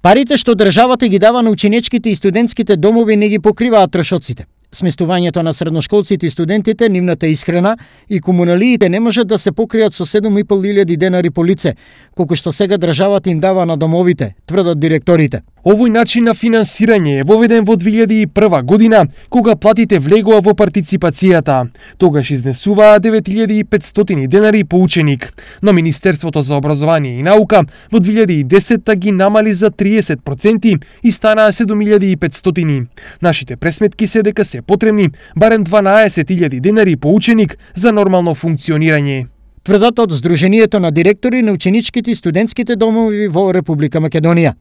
Парите што државата ги дава на ученичките и студентските домови не ги покриваат трошоците. Сместувањето на средношколците и студентите, нивната исхрана и комуналиите не можат да се покријат со 7.500 денари по лице, колку што сега државата им дава на домовите, тврдат директорите. Овој начин на финансирање е воведен во 2001 година, кога платите влегоа во партиципацијата. Тогаш изнесуваа 9500 денари по ученик, но Министерството за образование и наука во 2010 ги намали за 30% и станаа 7500. Нашите пресметки се дека се потребни барем 12000 денари по ученик за нормално функционирање. Тврдат од Сдруженијето на директори на ученичките и студентските домови во Република Македонија.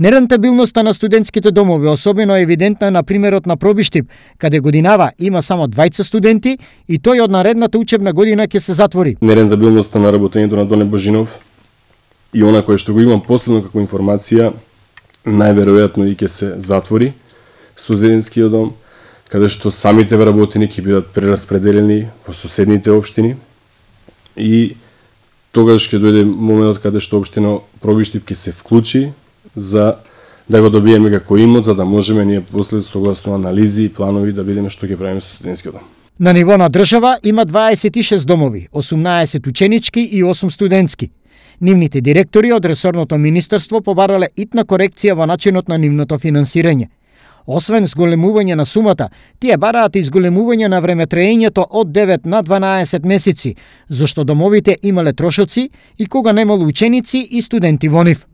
Нерентабилноста на студентските домови особено е евидентна на примерот на Пробиштип, каде годинава има само двајца студенти и тој од наредната учебна година ќе се затвори. Нерентабилноста на работењето на Доне Божинов и она која што го имам последно како информација најверојатно и ќе се затвори студентскиот дом, каде што самите вработени ќе бидат прераспределени во соседните општини и тогаш ќе дојде моментот каде што општина Пробиштип ќе се вклучи за да го добиеме како имот, за да можеме ние после согласно анализи и планови да видиме што ќе правиме со студентскиот дом. На ниво на држава има 26 домови, 18 ученички и 8 студентски. Нивните директори од ресорното министерство побарале итна корекција во начинот на нивното финансирање. Освен зголемување на сумата, тие бараат и зголемување на времетраењето од 9 на 12 месеци, зашто домовите имале трошоци и кога немало ученици и студенти во нив.